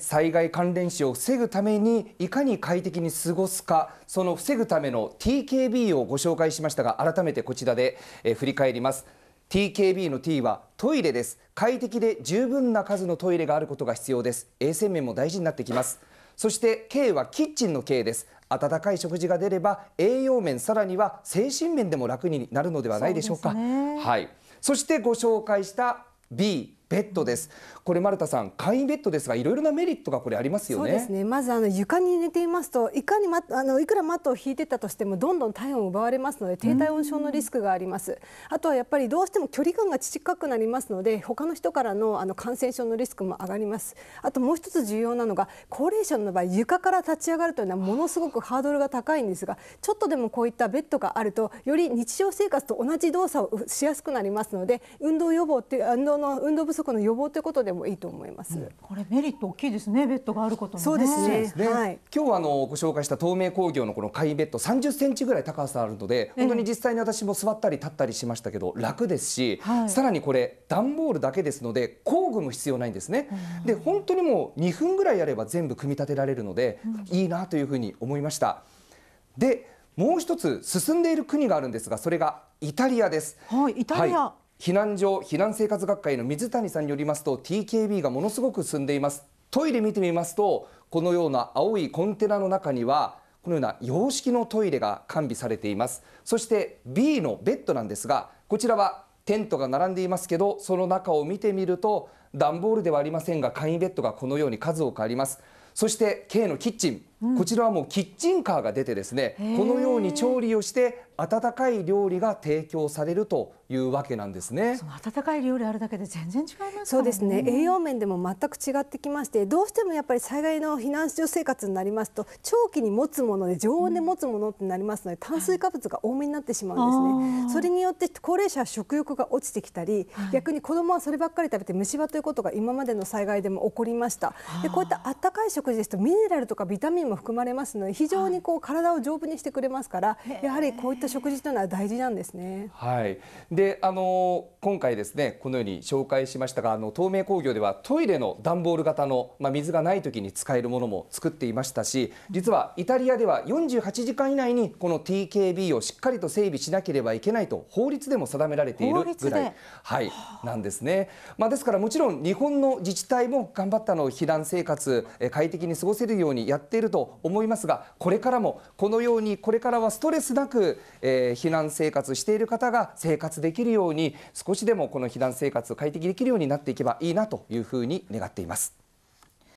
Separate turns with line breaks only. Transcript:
災害関連死を防ぐためにいかに快適に過ごすかその防ぐための TKB をご紹介しましたが改めてこちらで、え振り返ります TKB の T はトイレです快適で十分な数のトイレがあることが必要です衛生面も大事になってきますそして K はキッチンの K です温かい食事が出れば栄養面さらには精神面でも楽になるのではないでしょうか、ね、はい。そしてご紹介した B ベッドです。これ丸田さん、簡易ベッドですが、いろいろなメリットがこれありますよね。そうです
ね。まずあの床に寝ていますと、いかにまあのいくらマットを引いてたとしてもどんどん体温を奪われますので低体温症のリスクがあります。あとはやっぱりどうしても距離感が近くなりますので、他の人からのあの感染症のリスクも上がります。あともう一つ重要なのが高齢者の場合、床から立ち上がるというのはものすごくハードルが高いんですが、ちょっとでもこういったベッドがあるとより日常生活と同じ動作をしやすくなりますので、運動予防って運動の運動不足足の予防ということでもいいと思います。うん、これメリット大きいですね。ベッドがあること、ね、そうですね。
すねはい、今日はあのご紹介した透明工業のこの買いベッド30センチぐらい高さあるので、本当に実際に私も座ったり立ったりしましたけど楽ですし、はい、さらにこれ段ボールだけですので工具も必要ないんですね。うん、で本当にもう2分ぐらいやれば全部組み立てられるので、うん、いいなというふうに思いました。でもう一つ進んでいる国があるんですがそれがイタリアです。はい、イタリア、はい避難所避難生活学会の水谷さんによりますと TKB がものすごく進んでいますトイレ見てみますとこのような青いコンテナの中にはこのような洋式のトイレが完備されていますそして B のベッドなんですがこちらはテントが並んでいますけどその中を見てみると段ボールではありませんが簡易ベッドがこのように数多くありますそして K のキッチン、こちらはもうキッチンカーが出てですねこのように調理をして温かい料理が提供されるというわけなんですね。
温かい料理あるだけで全然違います、ね、そうですね。栄養面でも全く違ってきまして、どうしてもやっぱり災害の避難所生活になりますと長期に持つもので常温で持つものってなりますので、炭水化物が多めになってしまうんですね。それによって高齢者は食欲が落ちてきたり、はい、逆に子供はそればっかり食べて虫歯ということが今までの災害でも起こりました。でこういった温かい食事ですとミネラルとかビタミンも含まれますので非常にこう体を丈夫にしてくれますから、やはりこういったった食事というのは大事なんですね。
はい。で、あの今回ですね、このように紹介しましたが、あの東名工業ではトイレの段ボール型のまあ、水がない時に使えるものも作っていましたし、実はイタリアでは48時間以内にこの TKB をしっかりと整備しなければいけないと法律でも定められているぐらいはいなんですね。まあ、ですからもちろん日本の自治体も頑張ったの避難生活快適に過ごせるようにやっていると思いますが、これからもこのようにこれからはストレスなくえー、避難生活している方が生活できるように少しでもこの避難生活を快適できるようになっていけばいいなというふうに願っています。